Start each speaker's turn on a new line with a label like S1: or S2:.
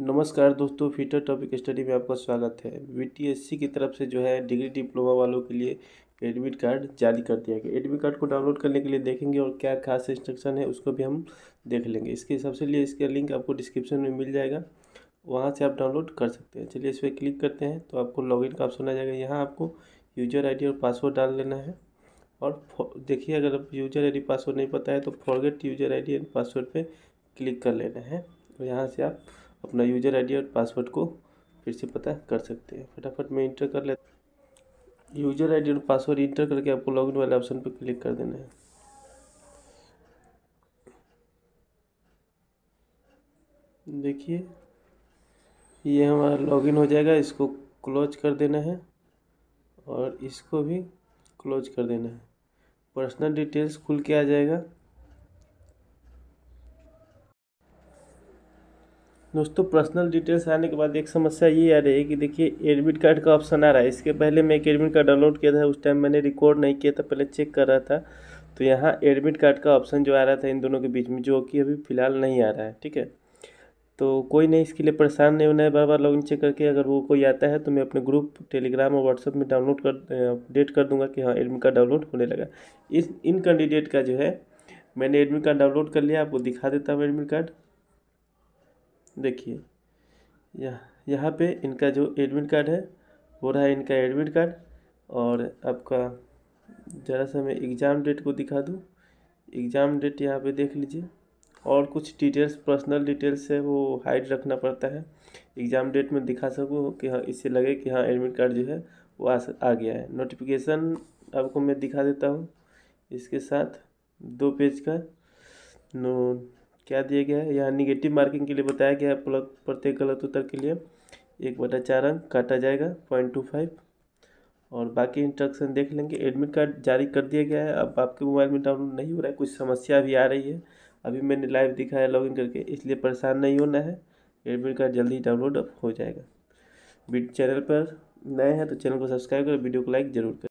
S1: नमस्कार दोस्तों fitter topic study में आपका स्वागत है वीटीएससी की तरफ से जो है डिग्री डिप्लोमा वालों के लिए एडमिट कार्ड जारी कर दिया गया एडमिट कार्ड को डाउनलोड करने के लिए देखेंगे और क्या खास इंस्ट्रक्शन है उसको भी हम देख लेंगे इसके सबसे लिए इसका लिंक आपको डिस्क्रिप्शन में मिल जाएगा वहाँ से आप डाउनलोड कर सकते हैं चलिए इस पर क्लिक करते हैं तो आपको लॉगिन का ऑप्शन आ जाएगा यहाँ आपको यूजर आई और पासवर्ड डाल लेना है और देखिए अगर आप यूजर आई पासवर्ड नहीं पता है तो forget user I and password पर क्लिक कर लेना है और यहाँ से आप अपना यूजर आईडी और पासवर्ड को फिर से पता कर सकते हैं फटाफट में इंटर कर लेता यूजर आईडी और पासवर्ड इंटर करके आपको लॉगिन वाले ऑप्शन पर क्लिक कर देना है देखिए ये हमारा लॉगिन हो जाएगा इसको क्लोज कर देना है और इसको भी क्लोज कर देना है पर्सनल डिटेल्स खुल के आ जाएगा दोस्तों पर्सनल डिटेल्स आने के बाद एक समस्या ये आ रही है कि देखिए एडमिट कार्ड का ऑप्शन आ रहा है इसके पहले मैं एक एडमिट कार्ड डाउनलोड किया था उस टाइम मैंने रिकॉर्ड नहीं किया था पहले चेक कर रहा था तो यहाँ एडमिट कार्ड का ऑप्शन जो आ रहा था इन दोनों के बीच में जो कि अभी फ़िलहाल नहीं आ रहा है ठीक है तो कोई नहीं इसके लिए परेशान नहीं होना है बार बार लॉगिन चेक करके अगर वो कोई आता है तो मैं अपने ग्रुप टेलीग्राम और व्हाट्सअप में डाउनलोड कर अपडेट कर दूंगा कि हाँ एडमिट कार्ड डाउनलोड होने लगा इस इन कैंडिडेट का जो है मैंने एडमिट कार्ड डाउनलोड कर लिया आपको दिखा देता हूँ एडमिट कार्ड देखिए यह यहाँ पे इनका जो एडमिट कार्ड है वो रहा इनका एडमिट कार्ड और आपका ज़रा सा मैं एग्ज़ाम डेट को दिखा दूँ एग्ज़ाम डेट यहाँ पे देख लीजिए और कुछ डिटेल्स पर्सनल डिटेल्स है वो हाइड रखना पड़ता है एग्ज़ाम डेट में दिखा सकूँ कि हाँ इससे लगे कि हाँ एडमिट कार्ड जो है वो आ, आ गया है नोटिफिकेशन आपको मैं दिखा देता हूँ इसके साथ दो पेज का नो क्या दिया गया है यहाँ निगेटिव मार्किंग के लिए बताया गया है प्लग प्रत्येक गलत उत्तर के लिए एक बटा चार अंक काटा जाएगा पॉइंट टू फाइव और बाकी इंस्ट्रक्शन देख लेंगे एडमिट कार्ड जारी कर दिया गया है अब आपके मोबाइल में डाउनलोड नहीं हो रहा है कुछ समस्या भी आ रही है अभी मैंने लाइव दिखाया लॉगिन करके इसलिए परेशान नहीं होना है एडमिट कार्ड जल्दी डाउनलोड हो जाएगा चैनल पर नए हैं तो चैनल को सब्सक्राइब करें वीडियो को लाइक जरूर करें